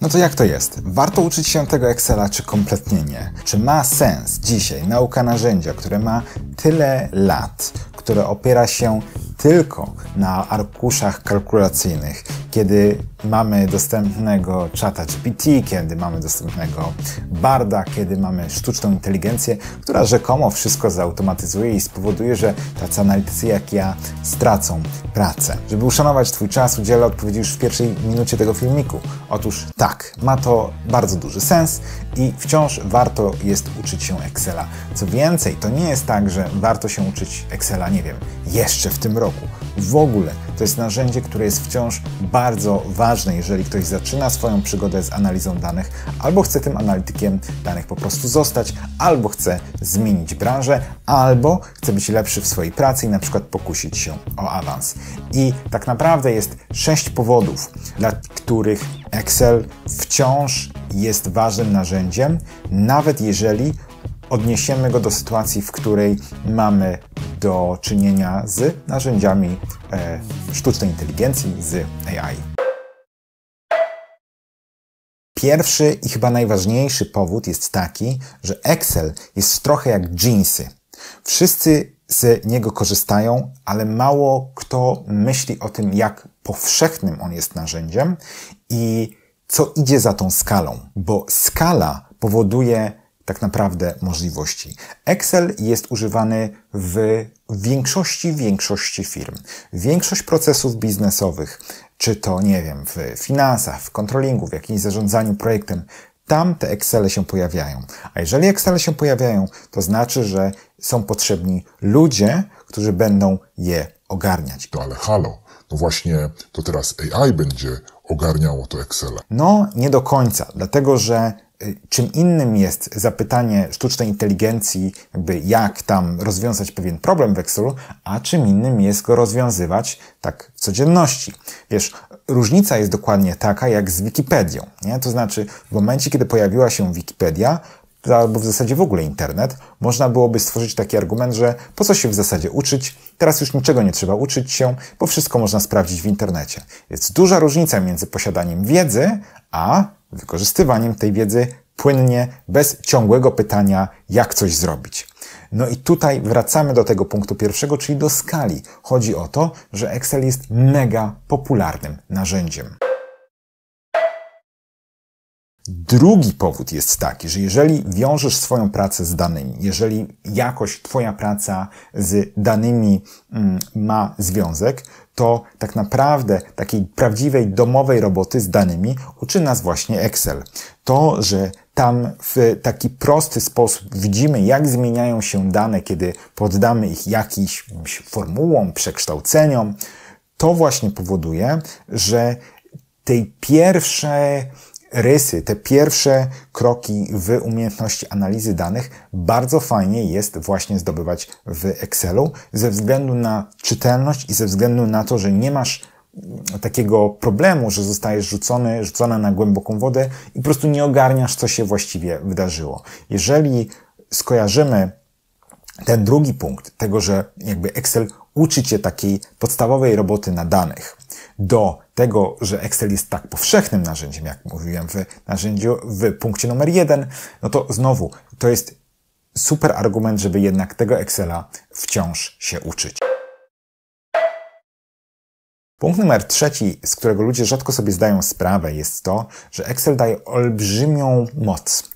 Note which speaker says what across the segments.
Speaker 1: No to jak to jest? Warto uczyć się tego Excela, czy kompletnie nie? Czy ma sens dzisiaj nauka narzędzia, które ma tyle lat, które opiera się tylko na arkuszach kalkulacyjnych kiedy mamy dostępnego czata GPT, kiedy mamy dostępnego Barda, kiedy mamy sztuczną inteligencję, która rzekomo wszystko zautomatyzuje i spowoduje, że tacy analitycy jak ja stracą pracę. Żeby uszanować Twój czas, udzielę odpowiedzi już w pierwszej minucie tego filmiku. Otóż tak, ma to bardzo duży sens i wciąż warto jest uczyć się Excela. Co więcej, to nie jest tak, że warto się uczyć Excela, nie wiem, jeszcze w tym roku w ogóle. To jest narzędzie, które jest wciąż bardzo ważne, jeżeli ktoś zaczyna swoją przygodę z analizą danych, albo chce tym analitykiem danych po prostu zostać, albo chce zmienić branżę, albo chce być lepszy w swojej pracy i na przykład pokusić się o awans. I tak naprawdę jest sześć powodów, dla których Excel wciąż jest ważnym narzędziem, nawet jeżeli odniesiemy go do sytuacji, w której mamy do czynienia z narzędziami e, sztucznej inteligencji, z AI. Pierwszy i chyba najważniejszy powód jest taki, że Excel jest trochę jak jeansy. Wszyscy z niego korzystają, ale mało kto myśli o tym, jak powszechnym on jest narzędziem i co idzie za tą skalą, bo skala powoduje tak naprawdę możliwości. Excel jest używany w większości, większości firm. Większość procesów biznesowych, czy to, nie wiem, w finansach, w kontrolingu, w jakimś zarządzaniu projektem, tam te Excele się pojawiają. A jeżeli Excele się pojawiają, to znaczy, że są potrzebni ludzie, którzy będą je ogarniać. To no ale halo, no właśnie to teraz AI będzie ogarniało to Excele. No, nie do końca, dlatego że Y, czym innym jest zapytanie sztucznej inteligencji, jakby jak tam rozwiązać pewien problem w Excelu, a czym innym jest go rozwiązywać tak w codzienności. Wiesz, różnica jest dokładnie taka jak z Wikipedią. Nie? To znaczy, w momencie, kiedy pojawiła się Wikipedia, albo w zasadzie w ogóle internet, można byłoby stworzyć taki argument, że po co się w zasadzie uczyć, teraz już niczego nie trzeba uczyć się, bo wszystko można sprawdzić w internecie. Jest duża różnica między posiadaniem wiedzy, a wykorzystywaniem tej wiedzy płynnie, bez ciągłego pytania, jak coś zrobić. No i tutaj wracamy do tego punktu pierwszego, czyli do skali. Chodzi o to, że Excel jest mega popularnym narzędziem. Drugi powód jest taki, że jeżeli wiążesz swoją pracę z danymi, jeżeli jakoś Twoja praca z danymi mm, ma związek, to tak naprawdę takiej prawdziwej domowej roboty z danymi uczy nas właśnie Excel. To, że tam w taki prosty sposób widzimy, jak zmieniają się dane, kiedy poddamy ich jakimś formułom, przekształceniom, to właśnie powoduje, że tej pierwszej rysy, te pierwsze kroki w umiejętności analizy danych bardzo fajnie jest właśnie zdobywać w Excelu ze względu na czytelność i ze względu na to, że nie masz takiego problemu, że zostajesz rzucony, rzucona na głęboką wodę i po prostu nie ogarniasz, co się właściwie wydarzyło. Jeżeli skojarzymy ten drugi punkt tego, że jakby Excel uczyć się takiej podstawowej roboty na danych. Do tego, że Excel jest tak powszechnym narzędziem, jak mówiłem w narzędziu w punkcie numer jeden, no to znowu to jest super argument, żeby jednak tego Excela wciąż się uczyć. Punkt numer trzeci, z którego ludzie rzadko sobie zdają sprawę, jest to, że Excel daje olbrzymią moc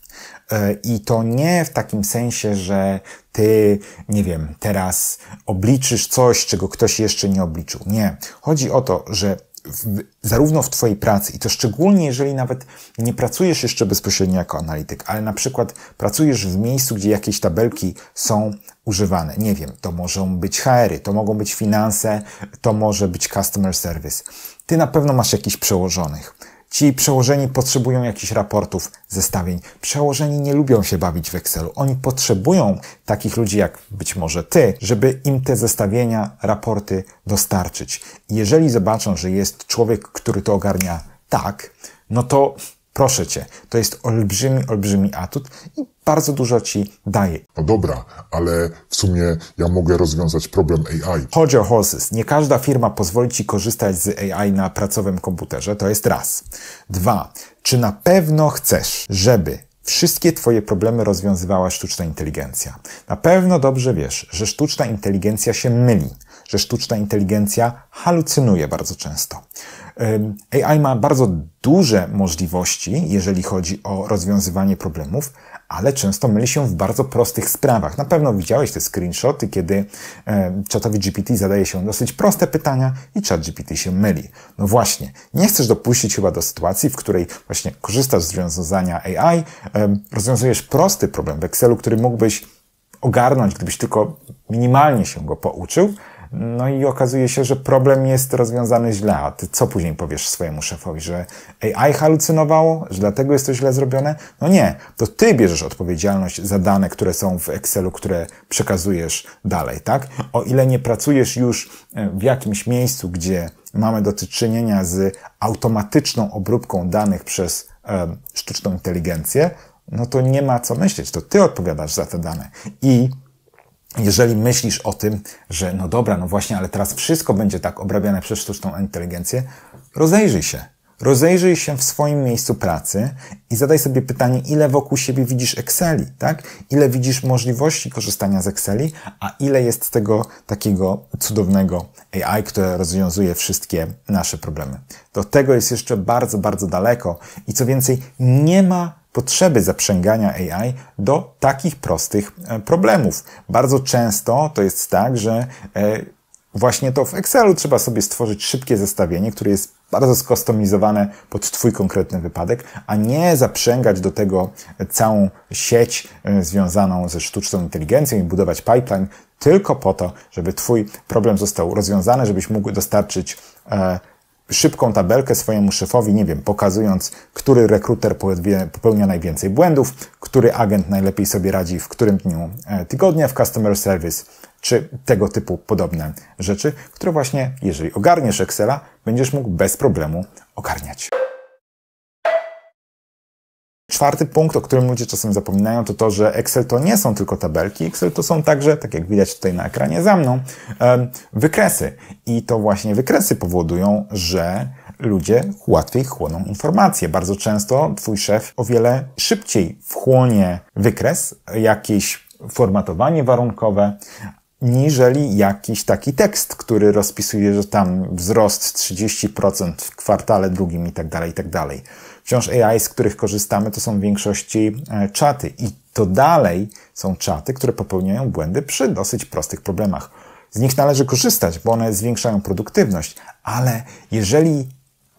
Speaker 1: E, I to nie w takim sensie, że ty, nie wiem, teraz obliczysz coś, czego ktoś jeszcze nie obliczył. Nie. Chodzi o to, że w, zarówno w Twojej pracy, i to szczególnie jeżeli nawet nie pracujesz jeszcze bezpośrednio jako analityk, ale na przykład pracujesz w miejscu, gdzie jakieś tabelki są używane. Nie wiem, to mogą być HR-y, to mogą być finanse, to może być customer service. Ty na pewno masz jakichś przełożonych. Ci przełożeni potrzebują jakichś raportów, zestawień. Przełożeni nie lubią się bawić w Excelu. Oni potrzebują takich ludzi jak być może ty, żeby im te zestawienia, raporty dostarczyć. Jeżeli zobaczą, że jest człowiek, który to ogarnia tak, no to Proszę cię, to jest olbrzymi, olbrzymi atut i bardzo dużo ci daje. No dobra, ale w sumie ja mogę rozwiązać problem AI. Chodzi o horses. Nie każda firma pozwoli ci korzystać z AI na pracowym komputerze, to jest raz. Dwa, czy na pewno chcesz, żeby Wszystkie Twoje problemy rozwiązywała sztuczna inteligencja. Na pewno dobrze wiesz, że sztuczna inteligencja się myli że sztuczna inteligencja halucynuje bardzo często. AI ma bardzo duże możliwości, jeżeli chodzi o rozwiązywanie problemów, ale często myli się w bardzo prostych sprawach. Na pewno widziałeś te screenshoty, kiedy ChatGPT GPT zadaje się dosyć proste pytania i ChatGPT GPT się myli. No właśnie, nie chcesz dopuścić chyba do sytuacji, w której właśnie korzystasz z rozwiązania AI, rozwiązujesz prosty problem w Excelu, który mógłbyś ogarnąć, gdybyś tylko minimalnie się go pouczył, no i okazuje się, że problem jest rozwiązany źle. A ty co później powiesz swojemu szefowi, że AI halucynowało, że dlatego jest to źle zrobione? No nie, to ty bierzesz odpowiedzialność za dane, które są w Excelu, które przekazujesz dalej, tak? O ile nie pracujesz już e, w jakimś miejscu, gdzie mamy do czynienia z automatyczną obróbką danych przez e, sztuczną inteligencję, no to nie ma co myśleć, to ty odpowiadasz za te dane. I jeżeli myślisz o tym, że no dobra, no właśnie, ale teraz wszystko będzie tak obrabiane przez sztuczną inteligencję, rozejrzyj się. Rozejrzyj się w swoim miejscu pracy i zadaj sobie pytanie, ile wokół siebie widzisz Exceli, tak? Ile widzisz możliwości korzystania z Exceli, a ile jest tego takiego cudownego AI, które rozwiązuje wszystkie nasze problemy. Do tego jest jeszcze bardzo, bardzo daleko i co więcej, nie ma potrzeby zaprzęgania AI do takich prostych e, problemów. Bardzo często to jest tak, że e, właśnie to w Excelu trzeba sobie stworzyć szybkie zestawienie, które jest bardzo skustomizowane pod Twój konkretny wypadek, a nie zaprzęgać do tego e, całą sieć związaną ze sztuczną inteligencją i budować pipeline tylko po to, żeby Twój problem został rozwiązany, żebyś mógł dostarczyć szybką tabelkę swojemu szefowi, nie wiem, pokazując, który rekruter popełnia najwięcej błędów, który agent najlepiej sobie radzi w którym dniu e, tygodnia w customer service, czy tego typu podobne rzeczy, które właśnie, jeżeli ogarniesz Excela, będziesz mógł bez problemu ogarniać. Czwarty punkt, o którym ludzie czasem zapominają, to to, że Excel to nie są tylko tabelki. Excel to są także, tak jak widać tutaj na ekranie za mną, wykresy. I to właśnie wykresy powodują, że ludzie łatwiej chłoną informacje. Bardzo często twój szef o wiele szybciej wchłonie wykres, jakieś formatowanie warunkowe, niżeli jakiś taki tekst, który rozpisuje, że tam wzrost 30% w kwartale drugim i tak dalej, i tak dalej. Wciąż AI, z których korzystamy, to są w większości e, czaty i to dalej są czaty, które popełniają błędy przy dosyć prostych problemach. Z nich należy korzystać, bo one zwiększają produktywność, ale jeżeli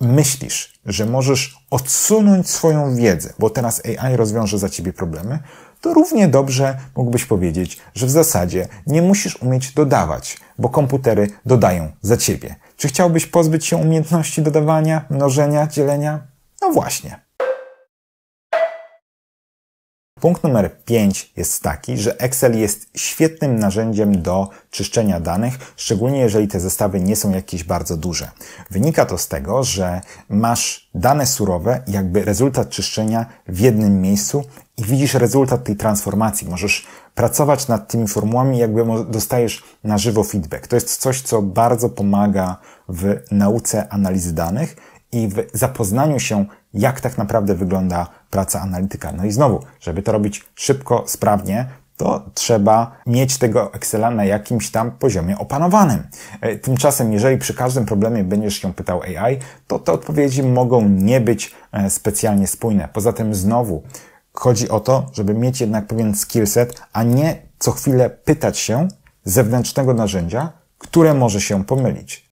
Speaker 1: myślisz, że możesz odsunąć swoją wiedzę, bo teraz AI rozwiąże za ciebie problemy, to równie dobrze mógłbyś powiedzieć, że w zasadzie nie musisz umieć dodawać, bo komputery dodają za ciebie. Czy chciałbyś pozbyć się umiejętności dodawania, mnożenia, dzielenia? No właśnie. Punkt numer 5 jest taki, że Excel jest świetnym narzędziem do czyszczenia danych, szczególnie jeżeli te zestawy nie są jakieś bardzo duże. Wynika to z tego, że masz dane surowe, jakby rezultat czyszczenia w jednym miejscu i widzisz rezultat tej transformacji. Możesz pracować nad tymi formułami, jakby dostajesz na żywo feedback. To jest coś, co bardzo pomaga w nauce analizy danych i w zapoznaniu się jak tak naprawdę wygląda praca analityka. No i znowu, żeby to robić szybko, sprawnie, to trzeba mieć tego Excela na jakimś tam poziomie opanowanym. E, tymczasem, jeżeli przy każdym problemie będziesz się pytał AI, to te odpowiedzi mogą nie być e, specjalnie spójne. Poza tym, znowu, chodzi o to, żeby mieć jednak pewien skillset, a nie co chwilę pytać się zewnętrznego narzędzia, które może się pomylić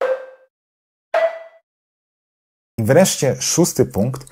Speaker 1: wreszcie szósty punkt,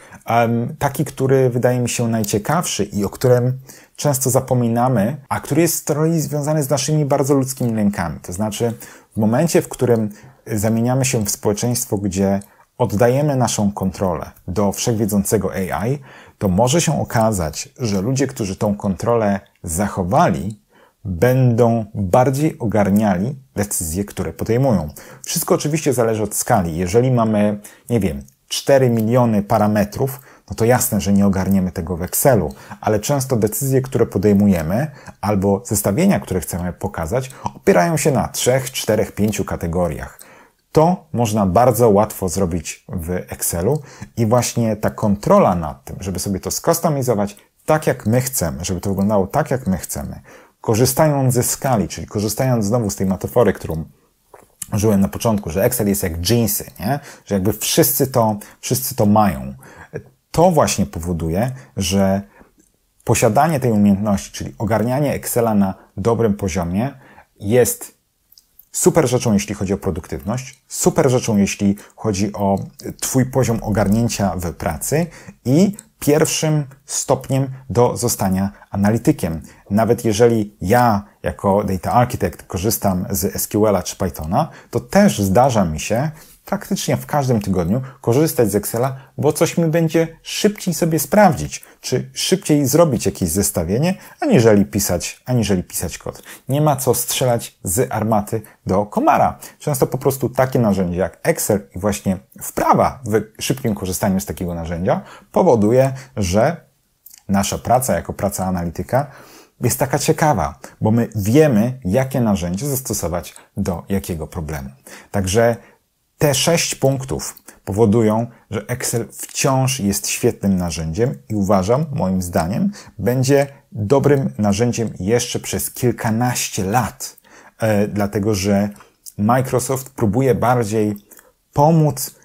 Speaker 1: taki, który wydaje mi się najciekawszy i o którym często zapominamy, a który jest z związany z naszymi bardzo ludzkimi lękami. To znaczy, w momencie, w którym zamieniamy się w społeczeństwo, gdzie oddajemy naszą kontrolę do wszechwiedzącego AI, to może się okazać, że ludzie, którzy tą kontrolę zachowali, będą bardziej ogarniali decyzje, które podejmują. Wszystko oczywiście zależy od skali. Jeżeli mamy, nie wiem, 4 miliony parametrów, no to jasne, że nie ogarniemy tego w Excelu, ale często decyzje, które podejmujemy, albo zestawienia, które chcemy pokazać, opierają się na 3, 4, 5 kategoriach. To można bardzo łatwo zrobić w Excelu i właśnie ta kontrola nad tym, żeby sobie to skustomizować tak, jak my chcemy, żeby to wyglądało tak, jak my chcemy, korzystając ze skali, czyli korzystając znowu z tej metafory, którą użyłem na początku, że Excel jest jak jeansy, nie? że jakby wszyscy to, wszyscy to mają. To właśnie powoduje, że posiadanie tej umiejętności, czyli ogarnianie Excela na dobrym poziomie jest super rzeczą, jeśli chodzi o produktywność, super rzeczą, jeśli chodzi o Twój poziom ogarnięcia w pracy i pierwszym stopniem do zostania analitykiem. Nawet jeżeli ja jako data architect korzystam z SQLa czy Pythona, to też zdarza mi się praktycznie w każdym tygodniu korzystać z Excela, bo coś mi będzie szybciej sobie sprawdzić, czy szybciej zrobić jakieś zestawienie, aniżeli pisać, aniżeli pisać kod. Nie ma co strzelać z armaty do komara. Często po prostu takie narzędzie jak Excel i właśnie wprawa w szybkim korzystaniu z takiego narzędzia powoduje, że nasza praca jako praca analityka jest taka ciekawa, bo my wiemy, jakie narzędzie zastosować do jakiego problemu. Także te sześć punktów powodują, że Excel wciąż jest świetnym narzędziem i uważam, moim zdaniem, będzie dobrym narzędziem jeszcze przez kilkanaście lat, e, dlatego że Microsoft próbuje bardziej pomóc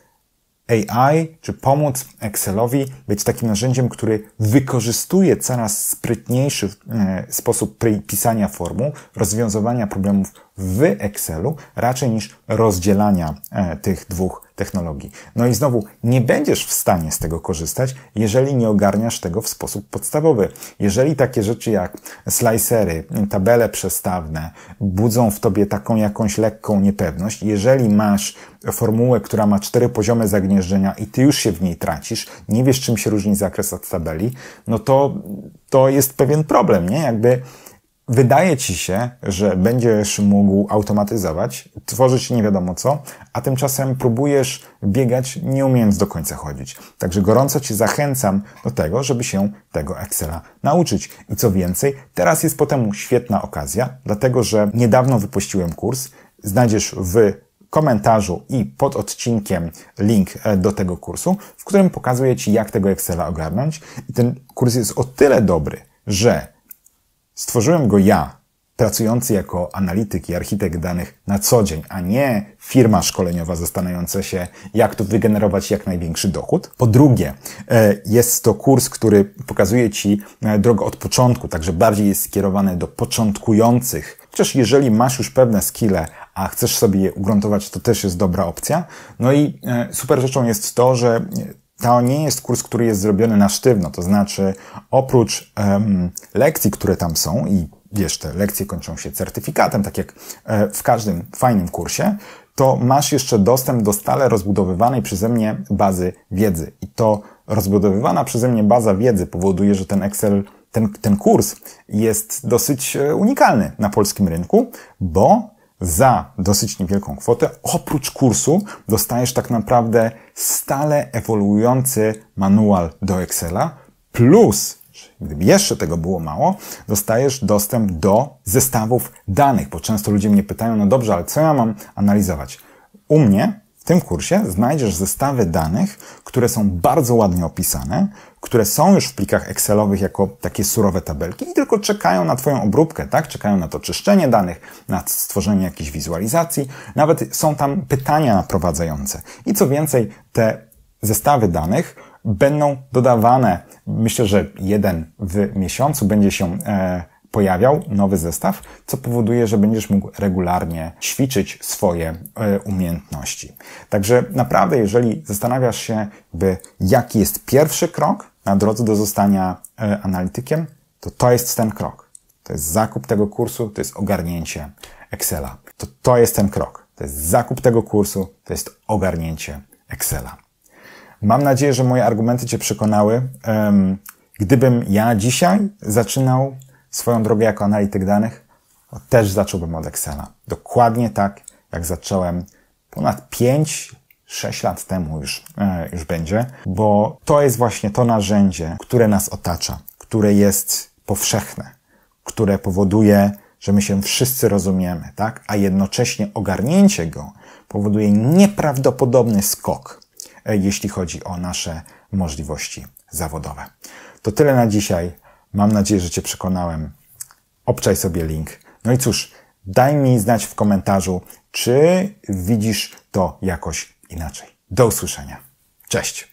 Speaker 1: AI czy pomóc Excelowi być takim narzędziem, który wykorzystuje coraz sprytniejszy e, sposób pisania formuł, rozwiązywania problemów w Excelu raczej niż rozdzielania e, tych dwóch technologii. No i znowu, nie będziesz w stanie z tego korzystać, jeżeli nie ogarniasz tego w sposób podstawowy. Jeżeli takie rzeczy jak slicery, tabele przestawne budzą w tobie taką jakąś lekką niepewność, jeżeli masz formułę, która ma cztery poziomy zagnieżdżenia i ty już się w niej tracisz, nie wiesz czym się różni zakres od tabeli, no to to jest pewien problem, nie? Jakby wydaje ci się, że będziesz mógł automatyzować, tworzyć nie wiadomo co, a tymczasem próbujesz biegać, nie umiejąc do końca chodzić. Także gorąco ci zachęcam do tego, żeby się tego Excela nauczyć. I co więcej, teraz jest po temu świetna okazja, dlatego że niedawno wypuściłem kurs. Znajdziesz w komentarzu i pod odcinkiem link e, do tego kursu, w którym pokazuję Ci, jak tego Excela ogarnąć. I ten kurs jest o tyle dobry, że Stworzyłem go ja, pracujący jako analityk i architekt danych na co dzień, a nie firma szkoleniowa zastanawiająca się, jak tu wygenerować jak największy dochód. Po drugie, e, jest to kurs, który pokazuje Ci e, drogę od początku, także bardziej jest skierowany do początkujących. Chociaż jeżeli masz już pewne skille, a chcesz sobie je ugruntować, to też jest dobra opcja. No i e, super rzeczą jest to, że to nie jest kurs, który jest zrobiony na sztywno, to znaczy oprócz um, lekcji, które tam są i wiesz, te lekcje kończą się certyfikatem, tak jak e, w każdym fajnym kursie, to masz jeszcze dostęp do stale rozbudowywanej przeze mnie bazy wiedzy. I to rozbudowywana przeze mnie baza wiedzy powoduje, że ten Excel, ten, ten kurs jest dosyć e, unikalny na polskim rynku, bo za dosyć niewielką kwotę, oprócz kursu dostajesz tak naprawdę stale ewoluujący manual do Excela, plus, gdyby jeszcze tego było mało, dostajesz dostęp do zestawów danych, bo często ludzie mnie pytają, no dobrze, ale co ja mam analizować? U mnie w tym kursie znajdziesz zestawy danych, które są bardzo ładnie opisane, które są już w plikach Excelowych jako takie surowe tabelki i tylko czekają na Twoją obróbkę, tak? Czekają na to czyszczenie danych, na stworzenie jakichś wizualizacji. Nawet są tam pytania naprowadzające. I co więcej, te zestawy danych będą dodawane, myślę, że jeden w miesiącu będzie się e, pojawiał nowy zestaw, co powoduje, że będziesz mógł regularnie ćwiczyć swoje e, umiejętności. Także naprawdę, jeżeli zastanawiasz się, by jaki jest pierwszy krok na drodze do zostania e, analitykiem, to to jest ten krok. To jest zakup tego kursu, to jest ogarnięcie Excela. To to jest ten krok. To jest zakup tego kursu, to jest ogarnięcie Excela. Mam nadzieję, że moje argumenty Cię przekonały. Gdybym ja dzisiaj zaczynał Swoją drogę jako analityk danych też zacząłbym od Excela. Dokładnie tak, jak zacząłem ponad 5 6 lat temu już, e, już będzie, bo to jest właśnie to narzędzie, które nas otacza, które jest powszechne, które powoduje, że my się wszyscy rozumiemy, tak? A jednocześnie ogarnięcie go powoduje nieprawdopodobny skok, e, jeśli chodzi o nasze możliwości zawodowe. To tyle na dzisiaj. Mam nadzieję, że Cię przekonałem. Obczaj sobie link. No i cóż, daj mi znać w komentarzu, czy widzisz to jakoś inaczej. Do usłyszenia. Cześć.